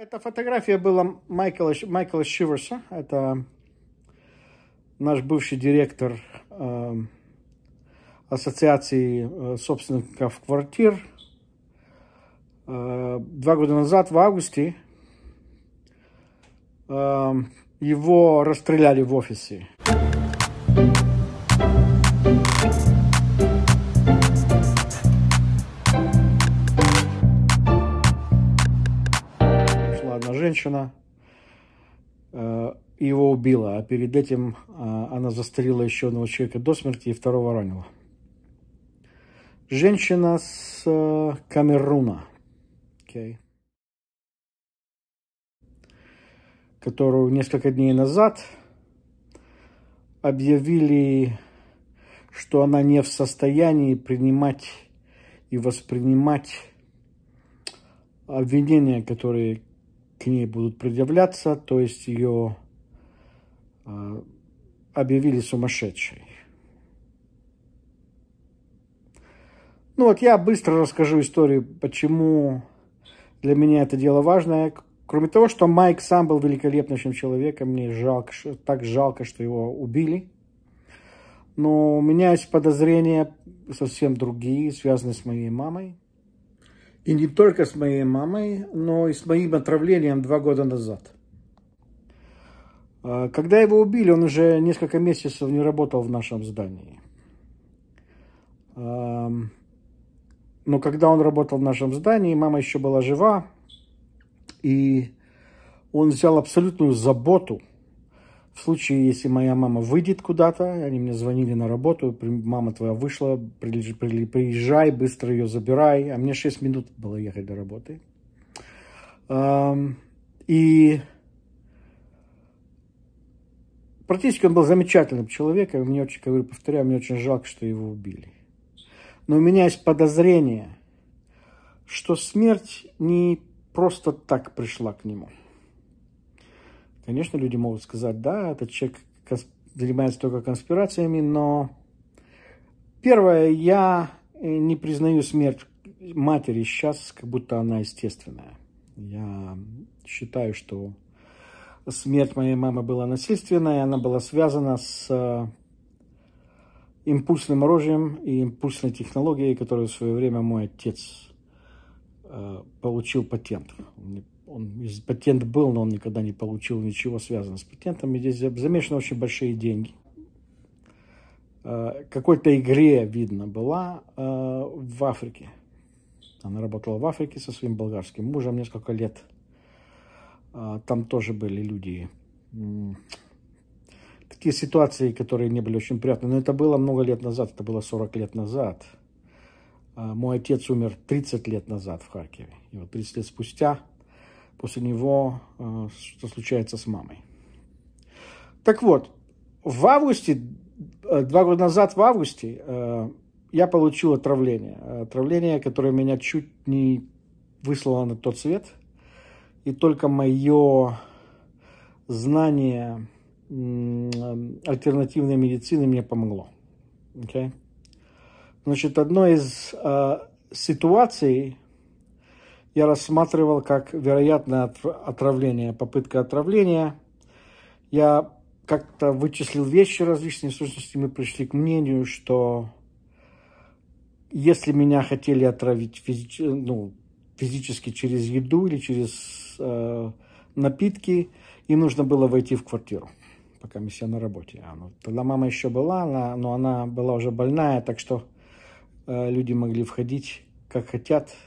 Эта фотография была Майкла, Майкла Шиверса. Это наш бывший директор э, ассоциации э, собственников квартир. Э, два года назад, в августе, э, его расстреляли в офисе. thank you женщина э, его убила, а перед этим э, она застрелила еще одного человека до смерти и второго ранила. Женщина с э, Камеруна, okay, которую несколько дней назад объявили, что она не в состоянии принимать и воспринимать обвинения, которые к ней будут предъявляться, то есть ее а, объявили сумасшедшей. Ну вот я быстро расскажу историю, почему для меня это дело важное. Кроме того, что Майк сам был великолепным человеком, мне жалко, так жалко, что его убили. Но у меня есть подозрения совсем другие, связанные с моей мамой. И не только с моей мамой, но и с моим отравлением два года назад. А, когда его убили, он уже несколько месяцев не работал в нашем здании. А, но когда он работал в нашем здании, мама еще была жива, и он взял абсолютную заботу – в случае, если моя мама выйдет куда-то, они мне звонили на работу, мама твоя вышла, приезжай, быстро ее забирай. А мне 6 минут было ехать до работы. И практически он был замечательным человеком. Мне очень, говорю, повторяю, мне очень жалко, что его убили. Но у меня есть подозрение, что смерть не просто так пришла к нему. Конечно, люди могут сказать, да, этот человек занимается только конспирациями, но первое, я э, не признаю смерть матери сейчас, как будто она естественная. Я считаю, что смерть моей мамы была насильственная, она была связана с э, импульсным оружием и импульсной технологией, которую в свое время мой отец э, получил патент он патент был, но он никогда не получил ничего связанного с патентом. И здесь замешаны очень большие деньги. Э, какой-то игре, видно, была э, в Африке. Она работала в Африке со своим болгарским мужем несколько лет. Э, там тоже были люди. Такие ситуации, которые не были очень приятны. Но это было много лет назад, это было 40 лет назад. Мой отец умер 30 лет назад в Харькове. И вот 30 лет спустя после него, э, что случается с мамой. Так вот, в августе, э, два года назад в августе, э, я получил отравление. Отравление, которое меня чуть не выслало на тот свет. И только мое знание альтернативной медицины мне помогло. Okay? Значит, одно из э, ситуаций, я рассматривал как вероятное отравление, попытка отравления. Я как-то вычислил вещи различные, в сущности мы пришли к мнению, что если меня хотели отравить физически, ну, физически через еду или через э, напитки, им нужно было войти в квартиру, пока миссия на работе. А, ну, тогда мама еще была, она, но она была уже больная, так что э, люди могли входить как хотят –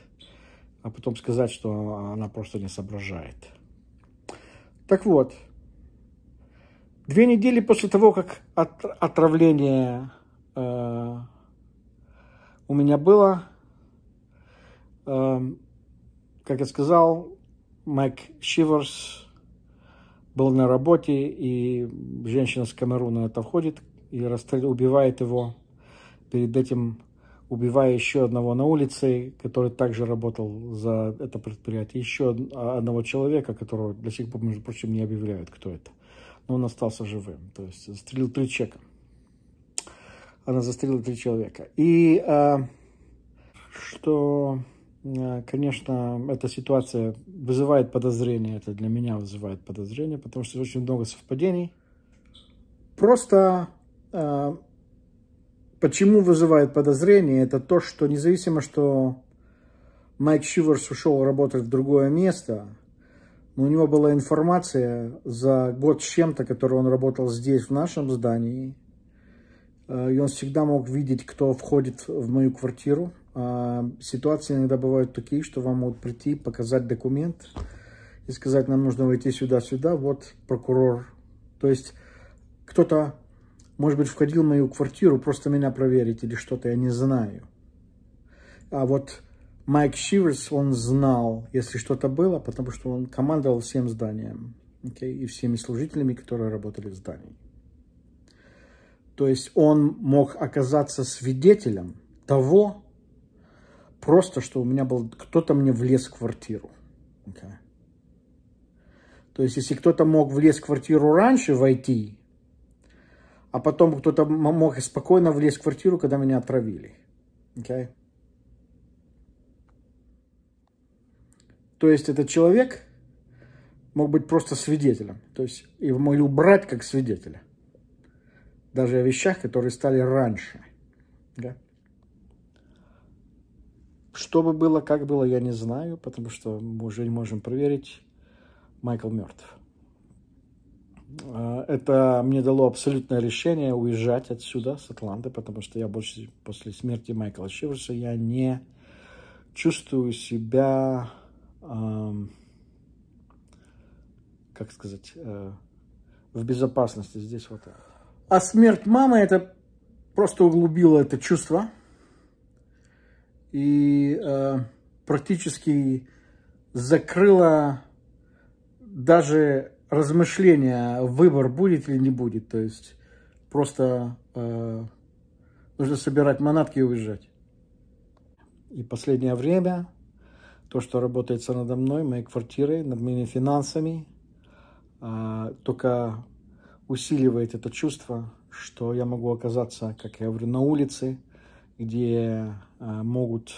а потом сказать, что она просто не соображает. Так вот, две недели после того, как от, отравление э, у меня было, э, как я сказал, Майк Шиверс был на работе, и женщина с Камеруна это входит и расстрел, убивает его. Перед этим убивая еще одного на улице, который также работал за это предприятие, еще а, одного человека, которого до сих пор, между прочим, не объявляют, кто это. Но он остался живым, то есть застрелил три человека. Она застрелила три человека. И а, что, а, конечно, эта ситуация вызывает подозрения, это для меня вызывает подозрения, потому что очень много совпадений. Просто а, почему вызывает подозрение, это то, что независимо, что Майк Шиверс ушел работать в другое место, но у него была информация за год с чем-то, который он работал здесь, в нашем здании, э, и он всегда мог видеть, кто входит в мою квартиру. А ситуации иногда бывают такие, что вам могут прийти, показать документ и сказать, нам нужно войти сюда-сюда, вот прокурор. То есть кто-то может быть, входил в мою квартиру, просто меня проверить или что-то, я не знаю. А вот Майк Шиверс, он знал, если что-то было, потому что он командовал всем зданием okay, и всеми служителями, которые работали в здании. То есть он мог оказаться свидетелем того, просто что у меня был, кто-то мне влез в квартиру. Okay. То есть, если кто-то мог влез в квартиру раньше войти, а потом кто-то мог спокойно влезть в квартиру, когда меня отравили. Okay? То есть этот человек мог быть просто свидетелем. То есть его могли убрать как свидетеля. Даже о вещах, которые стали раньше. Да? Что бы было, как было, я не знаю, потому что мы уже не можем проверить. Майкл мертв. Э, это мне дало абсолютное решение уезжать отсюда, с Атланты, потому что я больше после смерти Майкла Шиверса, я не чувствую себя, эм, как сказать, э, в безопасности здесь вот А смерть мамы это просто углубило это чувство. И э, практически закрыло даже размышления, выбор будет или не будет. То есть просто э, нужно собирать манатки и уезжать. И последнее время то, что работается надо мной, моей квартирой, над моими финансами, э, только усиливает это чувство, что я могу оказаться, как я говорю, на улице, где э, могут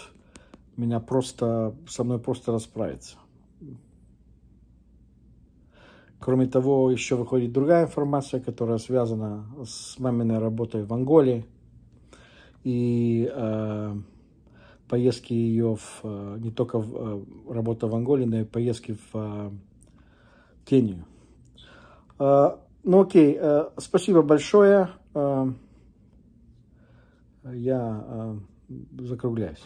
меня просто, со мной просто расправиться. Кроме того, еще выходит другая информация, которая связана с маминой работой в Анголе и э, поездки ее в, э, не только в, э, работа в Анголе, но и поездки в э, Кению. Э, ну окей, э, спасибо большое. Э, я э, закругляюсь.